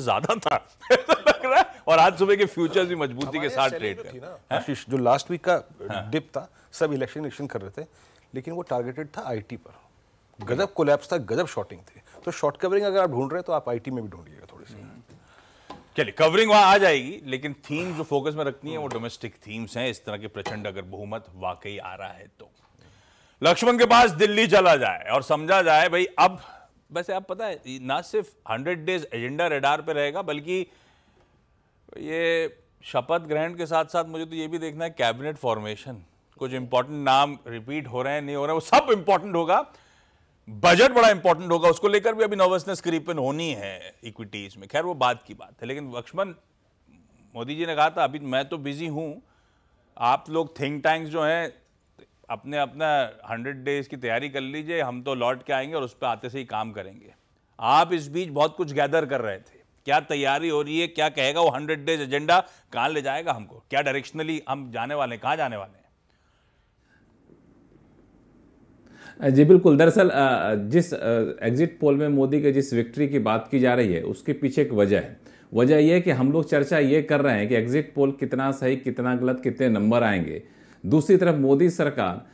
ज्यादा था लग रहा है और आज सुबह के फ्यूचर्स भी मजबूती के साथ ट्रेड तो कर आशीष जो लास्ट वीक का डिप हाँ। था सब इलेक्शन इलेक्शन कर रहे थे लेकिन वो टारगेटेड था आईटी पर गजब कोलैप्स था गजब शॉर्टिंग थी तो शॉर्ट कवरिंग अगर आप ढूंढ रहे हैं तो आप आईटी में भी ढूंढिएगा थोड़ी सी चलिए कवरिंग वहां आ जाएगी लेकिन थीम जो फोकस में रखनी है वो डोमेस्टिक थीम्स हैं इस तरह के प्रचंड अगर बहुमत वाकई आ रहा है तो लक्ष्मण के पास दिल्ली चला जाए और समझा जाए भाई अब वैसे आप पता है ना सिर्फ हंड्रेड डेज एजेंडा रेडार पे रहेगा बल्कि ये शपथ ग्रहण के साथ साथ मुझे तो ये भी देखना है कैबिनेट फॉर्मेशन कुछ इंपॉर्टेंट नाम रिपीट हो रहे हैं नहीं हो रहे हैं वो सब इंपॉर्टेंट होगा बजट बड़ा इंपॉर्टेंट होगा उसको लेकर भी अभी नर्वसनेस करीबन होनी है इक्विटीज में खैर वो बात की बात है लेकिन लक्ष्मण मोदी जी ने कहा था अभी मैं तो बिजी हूँ आप लोग थिंक टैंक जो हैं अपने अपना हंड्रेड डेज की तैयारी कर लीजिए हम तो लौट के आएंगे और उस पर आते से ही काम करेंगे आप इस बीच बहुत कुछ गैदर कर रहे थे क्या तैयारी हो रही है क्या कहेगा वो हंड्रेड डेज एजेंडा कहाँ ले जाएगा हमको क्या डायरेक्शनली हम जाने वाले हैं कहाँ जाने वाले हैं जी बिल्कुल दरअसल जिस एग्जिट पोल में मोदी के जिस विक्ट्री की बात की जा रही है उसके पीछे एक वजह है वजह यह कि हम लोग चर्चा ये कर रहे हैं कि एग्जिट पोल कितना सही कितना गलत कितने नंबर आएंगे दूसरी तरफ मोदी सरकार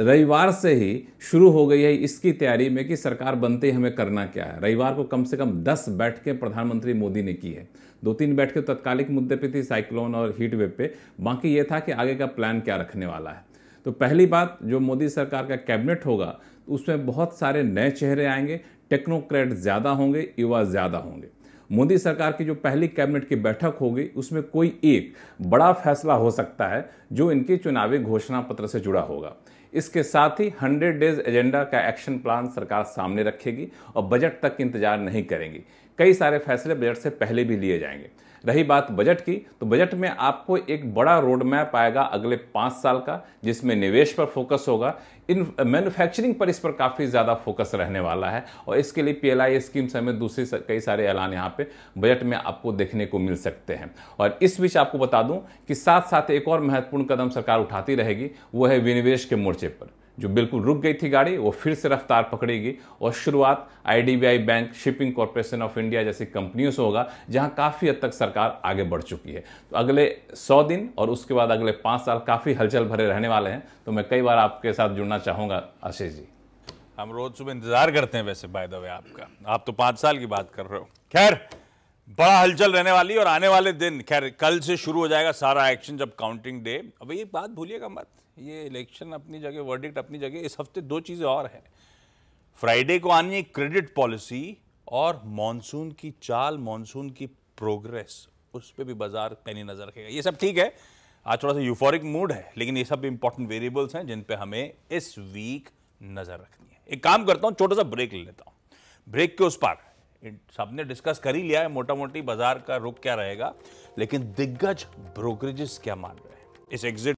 रविवार से ही शुरू हो गई है इसकी तैयारी में कि सरकार बनते ही हमें करना क्या है रविवार को कम से कम दस बैठकें प्रधानमंत्री मोदी ने की है दो तीन बैठकें तत्कालिक मुद्दे पे थी साइक्लोन और हीट वेव पे बाकी ये था कि आगे का प्लान क्या रखने वाला है तो पहली बात जो मोदी सरकार का कैबिनेट होगा उसमें बहुत सारे नए चेहरे आएंगे टेक्नोक्रेट ज़्यादा होंगे युवा ज़्यादा होंगे मोदी सरकार की जो पहली कैबिनेट की बैठक होगी उसमें कोई एक बड़ा फैसला हो सकता है जो इनके चुनावी घोषणा पत्र से जुड़ा होगा इसके साथ ही 100 डेज एजेंडा का एक्शन प्लान सरकार सामने रखेगी और बजट तक इंतजार नहीं करेंगी कई सारे फैसले बजट से पहले भी लिए जाएंगे रही बात बजट की तो बजट में आपको एक बड़ा रोड मैप आएगा अगले पाँच साल का जिसमें निवेश पर फोकस होगा इन मैन्युफैक्चरिंग पर इस पर काफ़ी ज़्यादा फोकस रहने वाला है और इसके लिए पीएलआई स्कीम समेत दूसरी कई सारे ऐलान यहाँ पे बजट में आपको देखने को मिल सकते हैं और इस बीच आपको बता दूं कि साथ साथ एक और महत्वपूर्ण कदम सरकार उठाती रहेगी वो है विनिवेश के मोर्चे पर जो बिल्कुल रुक गई थी गाड़ी वो फिर से रफ्तार पकड़ेगी और शुरुआत IDBI bank shipping corporation of India जैसी कंपनियों से होगा जहां काफ़ी हद तक सरकार आगे बढ़ चुकी है तो अगले सौ दिन और उसके बाद अगले पाँच साल काफ़ी हलचल भरे रहने वाले हैं तो मैं कई बार आपके साथ जुड़ना चाहूँगा आशीष जी हम रोज सुबह इंतजार करते हैं वैसे बाय द वे आपका आप तो पांच साल की बात कर रहे हो खैर बड़ा हलचल रहने वाली और आने वाले दिन खैर कल से शुरू हो जाएगा सारा एक्शन जब काउंटिंग डे अब ये बात भूलिएगा मत ये इलेक्शन अपनी जगह वर्डिक्ट अपनी जगह इस हफ्ते दो चीज़ें और हैं फ्राइडे को आनी है क्रेडिट पॉलिसी और मानसून की चाल मानसून की प्रोग्रेस उस पर भी बाजार पैनी नजर रखेगा ये सब ठीक है आज थोड़ा सा यूफोरिक मूड है लेकिन ये सब इंपॉर्टेंट वेरिएबल्स हैं जिन पे हमें इस वीक नज़र रखनी है एक काम करता हूं छोटा सा ब्रेक ले लेता हूं ब्रेक के उस पार सबने डिस्कस कर ही लिया है मोटा मोटी बाजार का रुख क्या रहेगा लेकिन दिग्गज ब्रोकरेजेस क्या मान रहे हैं इस एग्जिट